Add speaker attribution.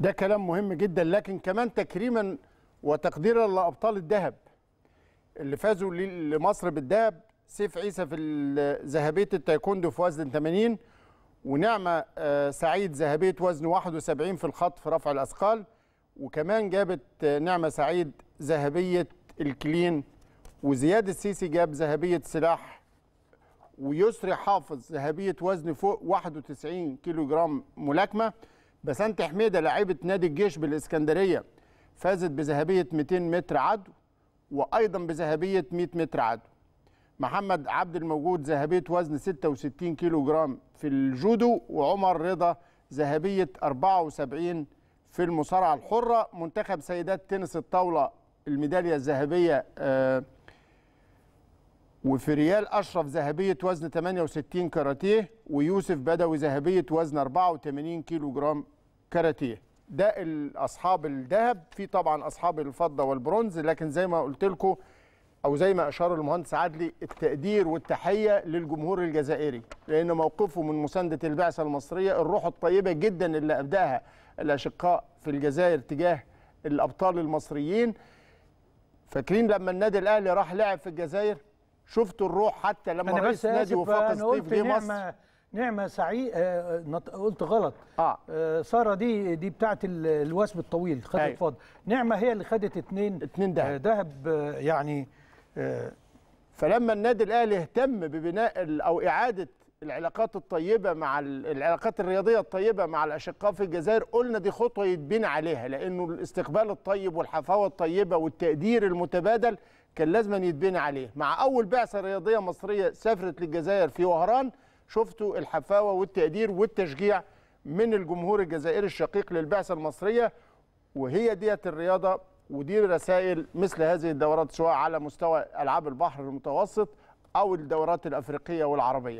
Speaker 1: ده كلام مهم جدا لكن كمان تكريما وتقديرا لابطال الذهب اللي فازوا لمصر بالذهب سيف عيسى في ذهبيه التايكوندو في وزن 80 ونعمه آه، سعيد ذهبيه وزن 71 في الخط في رفع الاثقال وكمان جابت آه، نعمه سعيد ذهبيه الكلين وزياد السيسي جاب ذهبيه سلاح ويسري حافظ ذهبيه وزن فوق 91 كيلو جرام ملاكمه بسنت حميده لاعيبه نادي الجيش بالاسكندريه فازت بذهبيه 200 متر عدو وايضا بذهبيه 100 متر عدو محمد عبد الموجود ذهبيه وزن 66 كيلو جرام في الجودو وعمر رضا ذهبيه 74 في المصارعه الحره منتخب سيدات تنس الطاوله الميداليه الذهبيه آه وفي ريال أشرف ذهبية وزن 68 كاراتيه ويوسف بدوي ذهبية وزن 84 كيلو جرام كاراتيه ده أصحاب الذهب في طبعا أصحاب الفضة والبرونز لكن زي ما قلت لكم أو زي ما أشار المهندس عدلي التقدير والتحية للجمهور الجزائري لأن موقفه من مساندة البعثة المصرية الروح الطيبة جدا اللي أبداها الأشقاء في الجزائر تجاه الأبطال المصريين فاكرين لما النادي الأهلي راح لعب في الجزائر شفتوا الروح حتى لما رئيس نادي وفاق ستيف جه مصر نعمه سعيد آه، آه، نط... قلت غلط آه. آه، ساره دي دي بتاعه الوثب الطويل خدت أيوه. فاضل نعمه هي اللي خدت اتنين اتنين دهب, دهب يعني فلما النادي الاهلي اهتم ببناء او اعاده العلاقات الطيبه مع العلاقات الرياضيه الطيبه مع الاشقاء في الجزائر قلنا دي خطوه يتبنى عليها لانه الاستقبال الطيب والحفاوه الطيبه والتقدير المتبادل كان لازم يتبني عليه مع اول بعثه رياضيه مصريه سافرت للجزائر في وهران شفتوا الحفاوه والتقدير والتشجيع من الجمهور الجزائري الشقيق للبعثه المصريه وهي ديت الرياضه ودي رسائل مثل هذه الدورات سواء على مستوى العاب البحر المتوسط او الدورات الافريقيه والعربيه